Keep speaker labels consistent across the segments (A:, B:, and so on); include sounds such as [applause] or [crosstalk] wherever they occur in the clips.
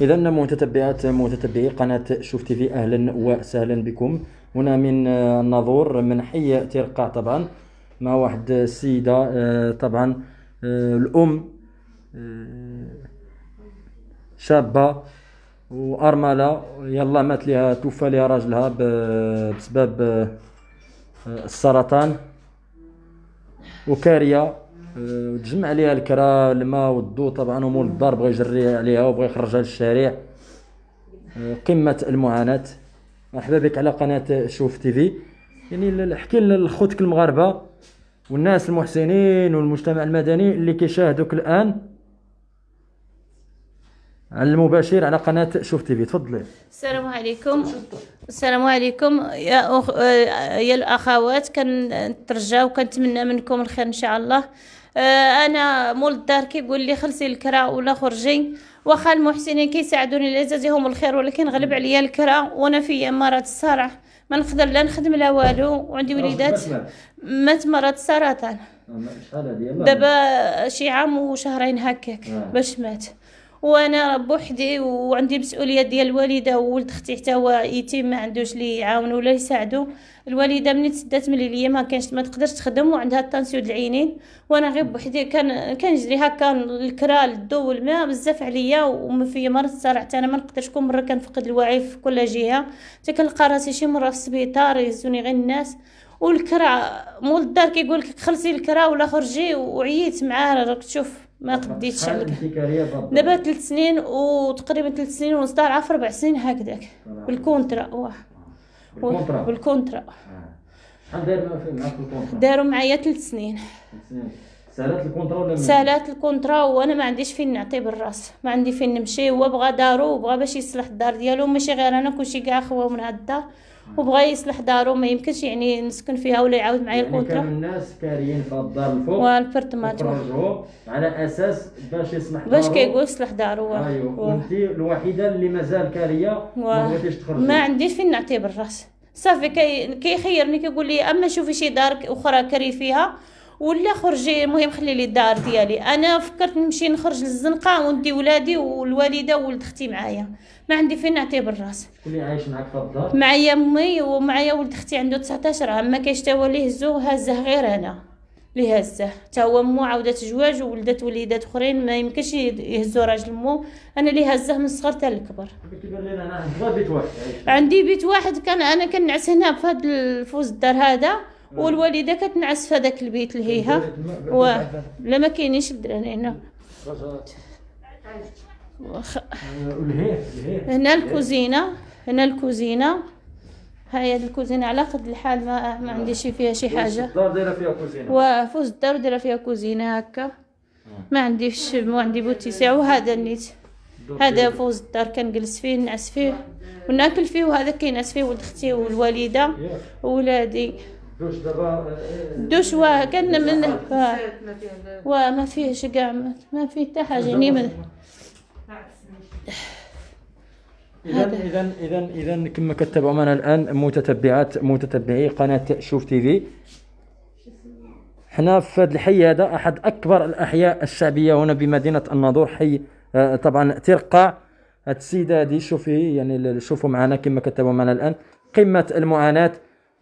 A: إذا متتبعات متتبعي قناة شوف تيفي أهلا وسهلا بكم هنا من آه، الناظور من حي ترقع طبعا مع واحد السيدة آه، آه، طبعا الأم شابة وأرملة يلا مات لها توفى لها راجلها بسبب السرطان وكارية آه، تجمع عليها الكرا الماء والضوء طبعا ومول الدار بغى يجري عليها وبغى يخرجها للشارع آه، قمه المعاناه مرحبا بك على قناه شوف تي في يعني احكي لخوتك المغاربه والناس المحسنين والمجتمع المدني اللي كيشاهدوك الان على المباشر على قناه شوف تي في تفضلي
B: السلام عليكم السلام عليكم يا أخ... آه، يا الاخوات كنترجاو كنتمنى منكم الخير ان شاء الله آه، انا مول الدار كيقول لي خلصي الكرا ولا خرجي واخا المحسنين كيساعدوني العزاز هم الخير ولكن غلب عليا الكرا وانا في مرض الصرع ما نقدر لا نخدم لا والو وعندي وليدات مات مرض السرطان دابا شي عام وشهرين هكاك آه. باش مات وانا بوحدي وعندي مسؤوليه ديال الوالده وولد اختي حتى هو يتيم ما عندوش لي يعاونو ولا يساعدو الوالده ملي تسدات من ليا ما كانش ما تقدرش تخدم وعندها ديال العينين وانا غير بوحدي كان كنجري هكا الكرا الضو والماء بزاف عليا وما في مرض حتى انا ما نقدرش كل مره كنفقد الوعي في كل جهه حتى كنلقى راسي شي مره في السبيطار يهزوني غير الناس والكرا مول الدار كيقول لك خلصي الكرا ولا خرجي وعييت معاه راك تشوف ما قديتش عليك دابا ثلاث سنين وتقريبا ثلاث سنين ونص دار في ربع سنين هكذاك بالكونترا واه بالكونترا آه. بالكونترا آه.
A: شحال داير معاك الكونترا
B: داروا معايا ثلاث سنين
A: سالات الكونترا ولا سالات
B: الكونترا وانا ما عنديش فين نعطي بالراس ما عندي فين نمشي هو بغى دارو وبغى باش يصلح الدار ديالو ماشي غير انا كلشي كاع خواو من هاد الدار وبغى يصلح دارو ما يمكنش يعني نسكن فيها ولا يعاود معايا يعني الكونترا كانوا
A: الناس كاريين في الدار الفوق
B: والبرتمان
A: على اساس باش يصلح باش كيقول
B: يصلح دارو ايوا وانت
A: الوحيده اللي مازال كاريه و... ما بغيتيش تخرجي ما
B: عنديش فين نعتبر راسي صافي كيخيرني كي كيقول لي اما شوفي شي دار اخرى كاري فيها ولا خرجي المهم خلي لي الدار ديالي انا فكرت نمشي نخرج للزنقه وندي ولادي والوالده وولد اختي معايا ما عندي فين نعطيه بالراس
A: شكون اللي عايش معاك في الدار
B: معايا امي ومعايا ولد اختي عنده 19 عام ما كاينش تا هو اللي هزو هازه غير انا اللي هزه تا هو مو عاودت جواج وولدت وليدات اخرين ما يمكنش يهزو راجل مو انا اللي هزه من الصغر حتى الكبر عندي بيت واحد كان انا كنعس هنا في هذا الفوز الدار هذا والوالده كتنعس في هذاك البيت لهيها و لا ما كاينينش الدران هنا وخ... آه،
A: هنا الكوزينه
B: هنا الكوزينه هاي هاد الكوزينه على قد الحال ما ما عنديش فيها شي حاجه
A: الدار دايره فيها كوزينه
B: وفوز الدار دايره فيها كوزينه هكا ما عنديش ما عندي بوتيسع وهذا النيت هذا فوز الدار كنجلس فيه نعس فيه وناكل فيه وهذا كينعس فيه ولد اختي والوالده وولادي
A: دوش دابا آه، آه، دوش
B: كان من وما فيهش كاع ما فيه حتى حاجه يعني
A: اذا اذا اذا اذا كما كتبوا معنا الان متتبعات متتبعي قناه شوف تي في حنا في هذا الحي هذا احد اكبر الاحياء الشعبيه هنا بمدينه الناظور حي آه، طبعا ترقع هاد السيده هادي شوفي يعني شوفوا معنا كما كتبوا معنا الان قمه المعاناه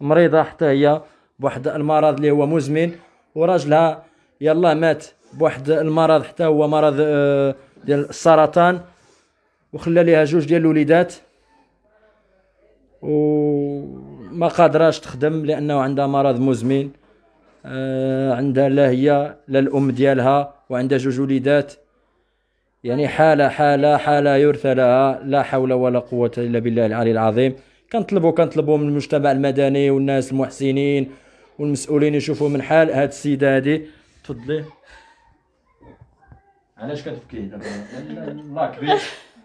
A: مريضه حتى هي بواحد المرض اللي هو مزمن وراجلها يلا مات بواحد المرض حتى هو مرض آه، ديال السرطان وخلى ليها جوج ديال الوليدات وما قادراش تخدم لانه عندها مرض مزمن آه، عندها لا هي لا الام ديالها وعندها جوج وليدات يعني حالة حالة حالة يرثى لها لا حول ولا قوة إلا بالله العلي العظيم كنطلبوا كنطلبوا من المجتمع المدني والناس المحسنين والمسؤولين يشوفوا من حال هاد السيده هادي تفضلي علاش كتبكي دابا الله كبير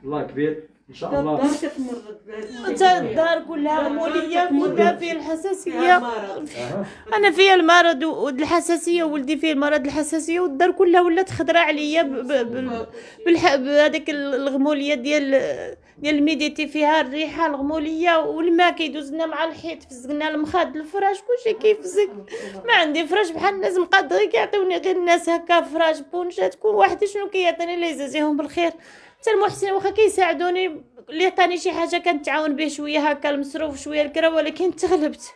A: الله كبير ان شاء الله الدار
B: كتمر الدار كلها موليه كلها فيه الحساسيه انا فيها المرض والحساسيه ولدي فيه المرض الحساسيه والدار كلها ولات خضراء عليا بهذاك الغموليه ديال ديال الميديتي فيها الريحه الغموليه والماء كيدوز لنا مع الحيط فزقنا المخاد الفراش كلشي كيفزق ما عندي فراش بحال الناس مقاد غير كيعطيوني غير الناس هكا فراش بونشات كل واحد شنو كيعطيني اللي يجازيهم بالخير حتى المحسن واخا كيساعدوني اللي عطاني شي حاجه كنتعاون به شويه هكا المصروف شويه الكرا ولكن تغلبت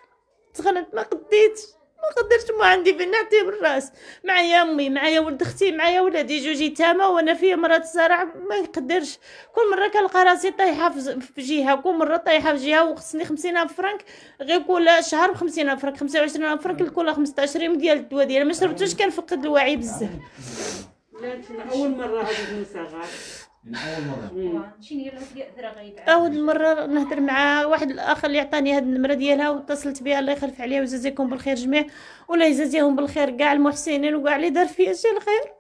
B: تغلبت ما قديتش ما قدرتش ما عندي بناتي بالراس معايا امي معايا ولد اختي معايا ولادي جوج تاما وانا في مرض الصرع ما نقدرش كل مره كنلقى راسي طايحه في جهه كل مره طايحه في جهه وخصني 50 فرانك غير كل شهر ب 50 فرانك 25 فرانك لكل 15 ديال الدواء ديالي ما شربتوش كنفقد الوعي بزاف اول مره هذه نسى من اول مره طيب، نهضر مع واحد الاخر اللي عطاني هاد النمره ديالها واتصلت بها الله يخلف عليها ويجازيكم بالخير جميع ولا يجازيهم بالخير كاع المحسنين وكاع اللي دار فيا شي الخير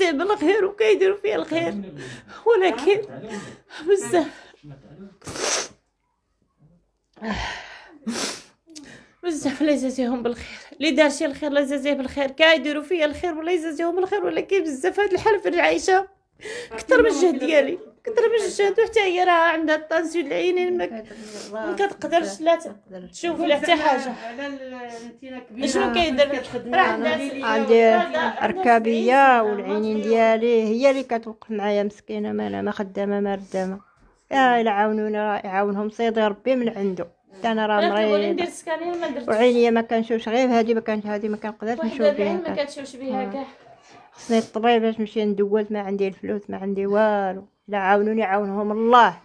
B: يجازيه بالخير وكيديروا فيا الخير ولكن بزاف بزاف الله يجازيهم بالخير اللي دار شي الخير الله يجازيه بالخير كيديروا فيا الخير والله يجازيهم بالخير ولكن بزاف هاد الحال في العيشه كثر من الجهد ديالي كثر من الجهد وحتى هي راه عندها الطانسيون العينين ما كتقدرش لا تشوف لا حتى حاجه شنو كيدير راه عندي ركابيه والعينين ديالي هي اللي كتوقف معايا مسكينه ما انا ما خدامه ما ردامه يا الا عاونونا يعاونهم سيدي ربي من عنده حتى انا راه مريض وعينيا ما كنشوفش غير هذه ما كانت هذه ما كنقدرش نشوف بها ما كتشوفش بها آه. كاع خصني الطبيب باش نمشي ندول ما عندي الفلوس ما عندي والو لا عاونوني عاونهم الله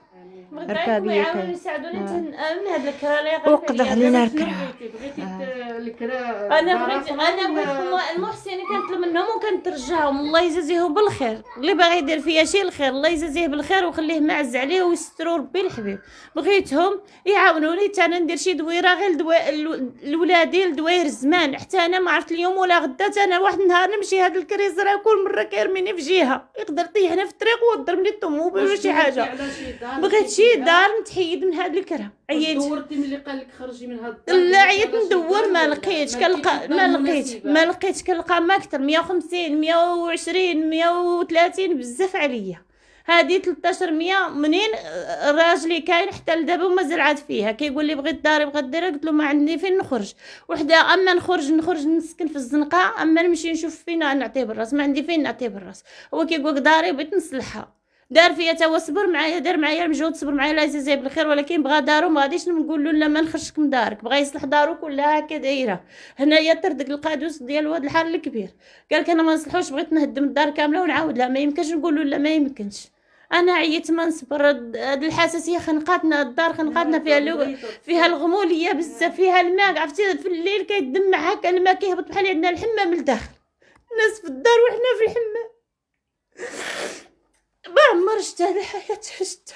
B: ركابيه آه. كاين من هاد الكرا وقض علينا آه. الكرا انا بغيت انا بغيت المحسن كنطلب منهم وكنترجاهم الله يجازيه بالخير اللي باغي يدير فيا شي الخير الله يجازيه بالخير وخليه معز عليه ويسترو ربي الحبيب بغيتهم يعاونوني حتى انا ندير شي دويره غير دواء لولادي لدواير الزمان حتى انا ما عرفت اليوم ولا غدا حتى انا واحد النهار نمشي هاد الكريز راه كل مره كيرميني في جهه يقدر طيحنا في الطريق ويضربني الطوموبيل ولا شي حاجه بغيت شي مشي الدار نتحيد من هاد الكره عييت دورتي ملي قال لك خرجي من هاد لا عييت ندور ما لقيتش كنلقى ما لقيتش ما لقيتش كنلقى ما اكثر 150 120 130 بزاف عليا هذه 1300 منين راجلي كاين حتى لدابا ومازال عاد فيها كيقول لي بغيت داري بغيت ديرها قلت له ما عندي فين نخرج وحده اما نخرج نخرج نسكن في الزنقه اما نمشي نشوف فين نعطيه بالراس ما عندي فين نعطيه بالراس هو كيقول داري بغيت نصلحها دار فيا توا صبر معايا دار معايا المجهود صبر معايا الله يجازيه بالخير ولكن بغا دارو ما غاديش نقول له لا ما نخرجك من دارك بغا يصلح دارو كلها هكا دايره هنايا طردك القادوس ديال واد الحال الكبير قالك انا ما نصلحوش بغيت نهدم الدار كامله ونعاود لها ما يمكنش نقول له لا ما يمكنش انا عييت ما نصبر هاد الحساسيه خنقاتنا الدار خنقاتنا فيها اللو... فيها الغموليه بزاف فيها الماء عرفتي في الليل كيدمع هكا الماء كيهبط بحال عندنا الحمام لداخل الناس في الدار وحنا في الحمام ما عمرش تاع الحياة حسته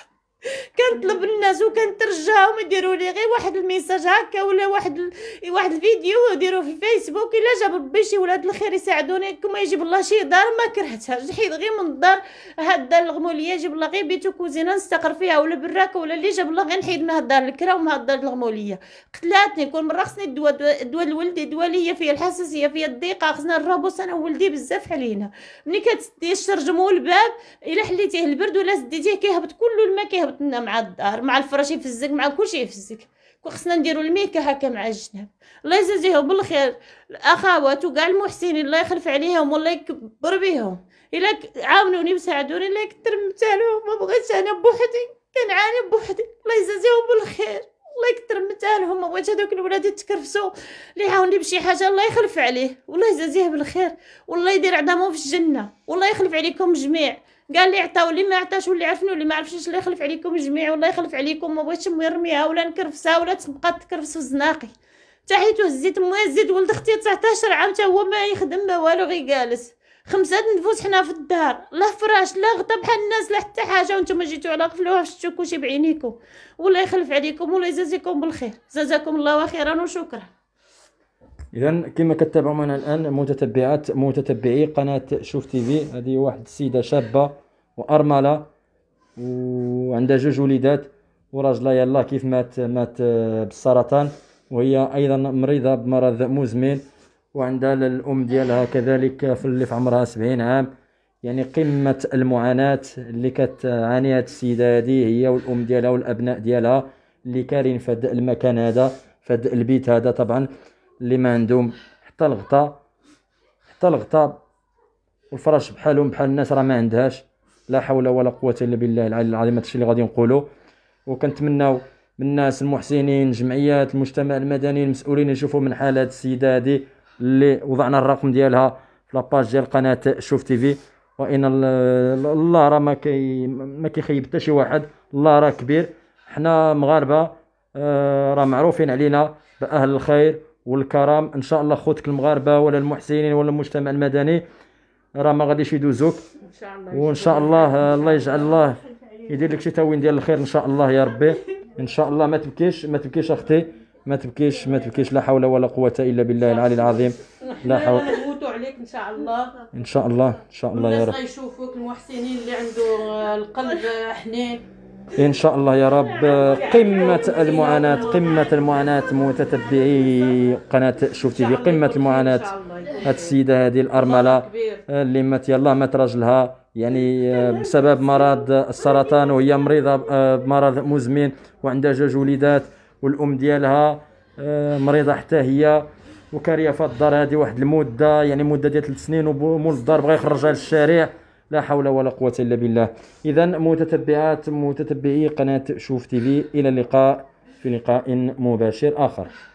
B: كنطلب الناس وكنترجاهم يديروا لي غير واحد الميساج هكا ولا واحد ال... واحد الفيديو يديروه في الفيسبوك الا جاب ربي شي ولاد الخير يساعدوني كما يجيب الله شي دار ما كرهتهاش حيت غير من الدار هاد الدار الغموليه يجيب الله غير بيت وكوزينه نستقر فيها ولا براكه ولا اللي جاب الله غير نحيد من هاد الدار الكرا ومن هاد الدار الغموليه قتلاتني كل مره خصني الدواء الدواء لولدي دواء ليا فيا الحساسيه فيا الضيقه خصنا الربوس انا ولدي بزاف علينا ملي كتسدي الشرجم والباب الا حليتيه البرد ولا سديتيه كيهبط كل الماء كيهبط كنا مع الدار مع الفراش يفزك مع كل في يفزك خصنا نديروا الميكه هكا مع الجناب الله يجازيهم بالخير الاخوات وكاع المحسنين الله يخلف عليهم والله يكبر بيهم الا عاونوني وساعدوني الا كثر مثالهم ما بغيتش انا بوحدي كنعاني بوحدي الله يجازيهم بالخير الله يكثر مثالهم ما بغيتش هذوك الولاد يتكرفسوا اللي يعاوني بشي حاجه الله يخلف عليه والله يجازيه بالخير والله يدير عظامهم في الجنه والله يخلف عليكم جميع قال لي عطاو لي ما عطاش واللي عرفني واللي ما عرفش الله يخلف عليكم جميع والله يخلف عليكم ما بغيتش نرميها ولا نكرفسها ولا تبقى تكرفس في الزناقي تحيتو هزيت مويا زيد ولد اختي 19 عام حتى هو ما يخدم ما والو غير جالس خمسة نفوس حنا في الدار لا فراش لا غطا بحال الناس لا حتى حاجه وانتم جيتو على قفلوها شفتو كلشي بعينيكم والله يخلف عليكم والله يجازيكم بالخير جزاكم الله خيرا وشكرا
A: اذا كما معنا الان متتبعات متتبعي قناه شوف تي في هذه واحد السيده شابه وارمله وعندها جوج وليدات وراجلها يلا كيف مات مات بالسرطان وهي ايضا مريضه بمرض مزمن وعندها الام ديالها كذلك في اللي في عمرها 70 عام يعني قمه المعاناه اللي كتعانيها السيده هذه هي والام ديالها والابناء ديالها اللي كارين في المكان هذا في البيت هذا طبعا اللي ما عندهم حتى الغطاء حتى الغطاء والفراش بحالهم بحال الناس راه ما عندهاش لا حول ولا قوه الا بالله العلي العظيم هادشي اللي غادي نقولو وكنتمنوا من الناس المحسنين الجمعيات المجتمع المدني المسؤولين يشوفوا من حال هاد السيده هادي اللي وضعنا الرقم ديالها في لاباج ديال قناه شوف تي في وان الله راه ما كي ما كيخيب حتى شي واحد الله راه كبير حنا مغاربه آه، راه معروفين علينا باهل الخير والكرم ان شاء الله خوتك المغاربه ولا المحسنين ولا المجتمع المدني راه ما غاديش يدوزوك وان شاء الله الله يجعل الله يدير لك شي تاوين ديال الخير ان شاء الله يا ربي ان شاء الله ما تبكيش ما تبكيش اختي ما تبكيش ما تبكيش لا حول ولا قوه الا بالله العلي العظيم لا حول
B: الا [laughs] عليك ان شاء الله
A: ان شاء الله ان شاء الله يا رب الناس
B: غيشوفوك المحسنين اللي عنده القلب حنين
A: إن شاء الله يا رب قمة المعاناة قمة المعاناة متتبعي قناة شوف في قمة المعاناة هذه السيدة هذه الأرملة اللي مات يلا مات راجلها يعني آه، بسبب مرض السرطان وهي مريضة بمرض آه، مزمن وعندها جوج وليدات والأم ديالها آه، مريضة حتى هي وكارية في الدار هذه واحد المدة يعني مدة ديال ثلاث سنين ومول الدار بغا يخرجها للشارع لا حول ولا قوة إلا بالله إذا متتبعات متتبعي قناة شوف تي في إلى اللقاء في لقاء مباشر آخر